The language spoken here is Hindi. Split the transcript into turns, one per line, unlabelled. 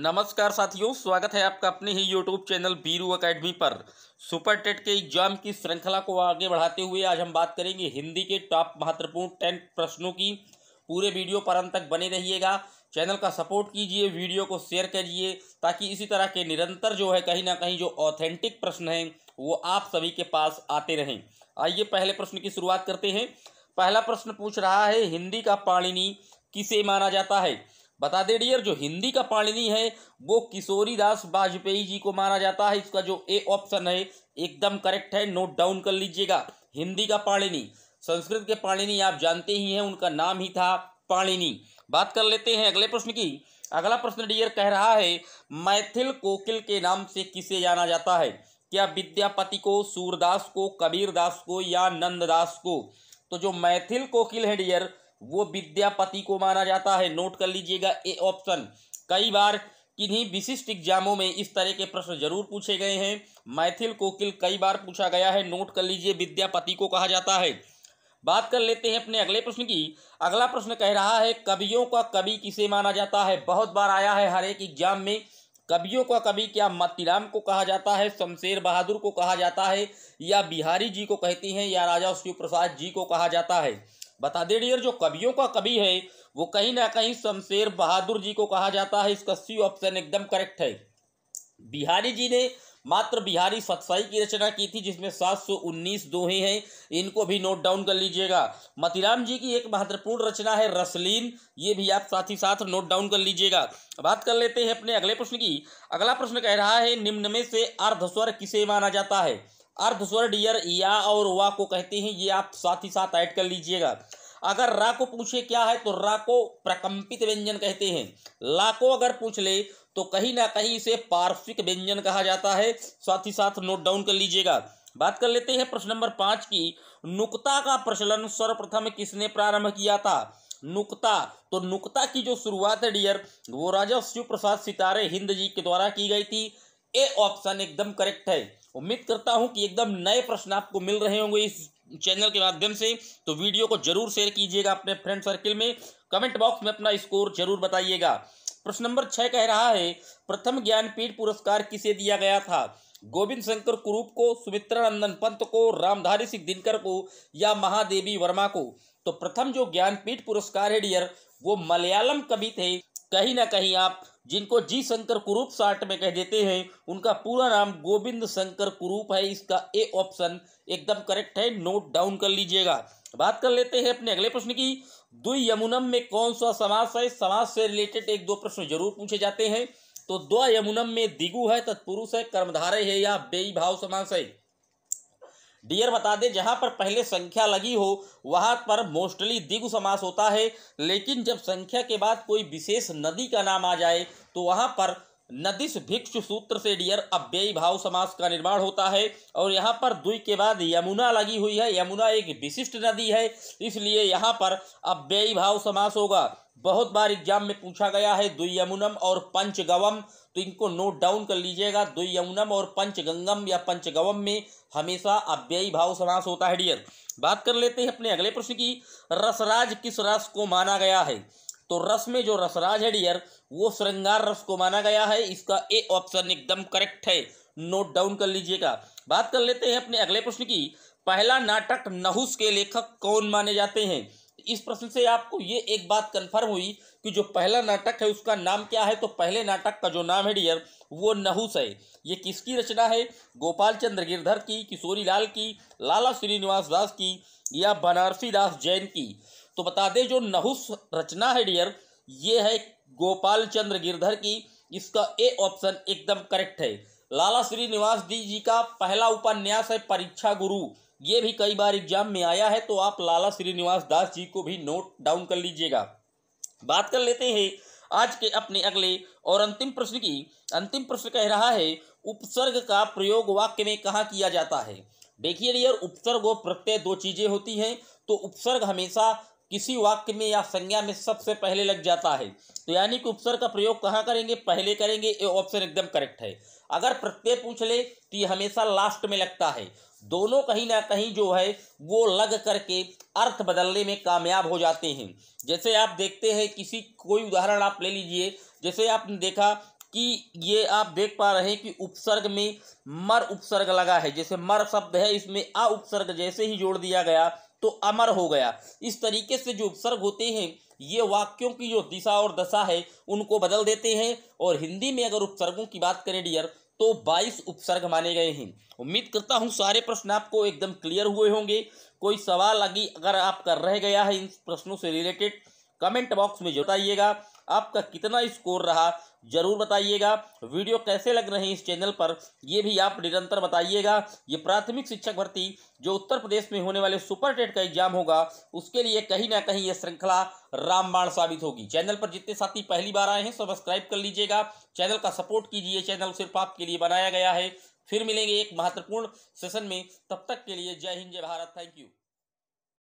नमस्कार साथियों स्वागत है आपका अपने ही यूट्यूब चैनल बीरू अकेडमी पर सुपर टेट के एग्जाम की श्रृंखला को आगे बढ़ाते हुए आज हम बात करेंगे हिंदी के टॉप महत्वपूर्ण टेन प्रश्नों की पूरे वीडियो पर अंत तक बने रहिएगा चैनल का सपोर्ट कीजिए वीडियो को शेयर करिए ताकि इसी तरह के निरंतर जो है कहीं ना कहीं जो ऑथेंटिक प्रश्न हैं वो आप सभी के पास आते रहें आइए पहले प्रश्न की शुरुआत करते हैं पहला प्रश्न पूछ रहा है हिंदी का पाणिनी किसे माना जाता है बता दे डियर जो हिंदी का पाणिनी है वो किशोरी दास वाजपेयी जी को माना जाता है इसका जो ए ऑप्शन है एकदम करेक्ट है नोट डाउन कर लीजिएगा हिंदी का पाणिनी संस्कृत के पाणिनी आप जानते ही हैं उनका नाम ही था पाणिनी बात कर लेते हैं अगले प्रश्न की अगला प्रश्न डियर कह रहा है मैथिल कोकिल के नाम से किसे जाना जाता है क्या विद्यापति को सूरदास को कबीरदास को या नंददास को तो जो मैथिल कोकिल है डियर वो विद्यापति को माना जाता है नोट कर लीजिएगा ए ऑप्शन कई बार किन्हीं विशिष्ट एग्जामों में इस तरह के प्रश्न जरूर पूछे गए हैं मैथिल कोकिल कई बार पूछा गया है नोट कर लीजिए विद्यापति को कहा जाता है बात कर लेते हैं अपने अगले प्रश्न की अगला प्रश्न कह रहा है कवियों का कवि किसे माना जाता है बहुत बार आया है हर एक एग्जाम में कवियों का कवि क्या मतीराम को कहा जाता है शमशेर बहादुर को कहा जाता है या बिहारी जी को कहती हैं या राजा शिव प्रसाद जी को कहा जाता है बता दे डियर जो कवियों का कवि है वो कहीं ना कहीं शमशेर बहादुर जी को कहा जाता है इसका सी ऑप्शन एकदम करेक्ट है बिहारी जी ने मात्र बिहारी सतसाई की रचना की थी जिसमें 719 दोहे हैं इनको भी नोट डाउन कर लीजिएगा मतिराम जी की एक महत्वपूर्ण रचना है रसलीन ये भी आप साथ ही साथ नोट डाउन कर लीजिएगा बात कर लेते हैं अपने अगले प्रश्न की अगला प्रश्न कह रहा है निम्न में से अर्धस्वर किसे माना जाता है अर्धस्वर डियर या और वा को कहते हैं ये आप साथ ही साथ ऐड कर लीजिएगा अगर रा को पूछे क्या है तो रा को प्रकम्पित व्यंजन कहते हैं ला को अगर पूछ ले तो कहीं ना कहीं इसे पार्श्विक व्यंजन कहा जाता है साथ ही साथ नोट डाउन कर लीजिएगा बात कर लेते हैं प्रश्न नंबर पांच की नुक्ता का प्रचलन सर्वप्रथम किसने प्रारंभ किया था नुकता तो नुक्ता की जो शुरुआत है डियर वो राजा शिव प्रसाद सितारे हिंद जी के द्वारा की गई थी ए ऑप्शन एकदम करेक्ट है उम्मीद करता हूं कि एकदम नए प्रश्न आपको मिल रहे होंगे इस चैनल के माध्यम से तो वीडियो को जरूर शेयर कीजिएगा अपने फ्रेंड सर्किल में कमेंट बॉक्स में अपना स्कोर जरूर बताइएगा प्रश्न नंबर छः कह रहा है प्रथम ज्ञानपीठ पुरस्कार किसे दिया गया था गोविंद शंकर कुरूप को सुमित्रा नंदन पंत को रामधारी सिंह दिनकर को या महादेवी वर्मा को तो प्रथम जो ज्ञानपीठ पुरस्कार है डियर वो मलयालम कवि थे कहीं ना कहीं आप जिनको जी शंकर कुरूप शार्ट में कह देते हैं उनका पूरा नाम गोविंद शंकर कुरूप है इसका ए ऑप्शन एकदम करेक्ट है नोट डाउन कर लीजिएगा बात कर लेते हैं अपने अगले प्रश्न की दुई यमुनम में कौन सा समास है समाज से रिलेटेड एक दो प्रश्न जरूर पूछे जाते हैं तो द्वा यमुनम में दिगु है तत्पुरुष है कर्मधारय है या बेई भाव समास है डियर बता दें जहाँ पर पहले संख्या लगी हो वहाँ पर मोस्टली दिगु समास होता है लेकिन जब संख्या के बाद कोई विशेष नदी का नाम आ जाए तो वहाँ पर नदिश भिक्षु सूत्र से डियर अव्ययी भाव समास का निर्माण होता है और यहाँ पर दुई के बाद यमुना लगी हुई है यमुना एक विशिष्ट नदी है इसलिए यहाँ पर अव्ययी भाव समास होगा बहुत बार एग्जाम में पूछा गया है दुई यमुनम और पंचगवम तो इनको नोट डाउन कर लीजिएगा दुई यमुनम और पंचगंगम या पंचगवम में हमेशा अव्ययी भाव समास होता है डियर बात कर लेते हैं अपने अगले प्रश्न की रसराज किस रस को माना गया है तो रस में जो रसराज है डियर वो श्रृंगार रस को माना गया है इसका ए ऑप्शन एकदम करेक्ट है नोट डाउन कर लीजिएगा बात कर लेते हैं अपने अगले प्रश्न की पहला नाटक नहुस के लेखक कौन माने जाते हैं इस प्रश्न से आपको ये एक बात कंफर्म हुई कि जो पहला नाटक है उसका नाम क्या है तो पहले नाटक का जो नाम है डियर वो नहुस है ये किसकी रचना है गोपाल चंद्र गिरधर की किशोरी लाल की लाला श्रीनिवास दास की या बनारसी दास जैन की तो बता दें जो नहुस रचना है डियर ये है गोपाल चंद्र गिरधर की इसका ए ऑप्शन एकदम करेक्ट है लाला श्रीनिवास जी जी का पहला उपन्यास है परीक्षा गुरु ये भी कई बार एग्जाम में आया है तो आप लाला श्रीनिवास दास जी को भी नोट डाउन कर लीजिएगा बात कर लेते हैं आज के अपने अगले और अंतिम प्रश्न की अंतिम प्रश्न कह रहा है उपसर्ग का प्रयोग वाक्य में कहाँ किया जाता है देखिए डियर उपसर्ग और प्रत्यय दो चीज़ें होती हैं तो उपसर्ग हमेशा किसी वाक्य में या संज्ञा में सबसे पहले लग जाता है तो यानी कि उपसर्ग का प्रयोग कहाँ करेंगे पहले करेंगे ये ऑप्शन एकदम करेक्ट है अगर प्रत्यय पूछ ले तो ये हमेशा लास्ट में लगता है दोनों कहीं ना कहीं जो है वो लग करके अर्थ बदलने में कामयाब हो जाते हैं जैसे आप देखते हैं किसी कोई उदाहरण आप ले लीजिए जैसे आपने देखा कि ये आप देख पा रहे हैं कि उपसर्ग में मर उपसर्ग लगा है जैसे मर शब्द है इसमें आ उपसर्ग जैसे ही जोड़ दिया गया तो अमर हो गया इस तरीके से जो उपसर्ग होते हैं ये वाक्यों की जो दिशा और दशा है उनको बदल देते हैं और हिंदी में अगर उपसर्गों की बात करें डियर तो 22 उपसर्ग माने गए हैं उम्मीद करता हूँ सारे प्रश्न आपको एकदम क्लियर हुए होंगे कोई सवाल अगी अगर आपका रह गया है इन प्रश्नों से रिलेटेड कमेंट बॉक्स में जताइएगा आपका कितना स्कोर रहा जरूर बताइएगा वीडियो कैसे लग रहे हैं इस चैनल पर यह भी आप निरंतर बताइएगा ये प्राथमिक शिक्षक भर्ती जो उत्तर प्रदेश में होने वाले सुपर टेट का एग्जाम होगा उसके लिए कहीं ना कहीं यह श्रृंखला रामबाण साबित होगी चैनल पर जितने साथी पहली बार आए हैं सब्सक्राइब कर लीजिएगा चैनल का सपोर्ट कीजिए चैनल सिर्फ आपके लिए बनाया गया है फिर मिलेंगे एक महत्वपूर्ण सेशन में तब तक के लिए जय हिंद जय भारत थैंक यू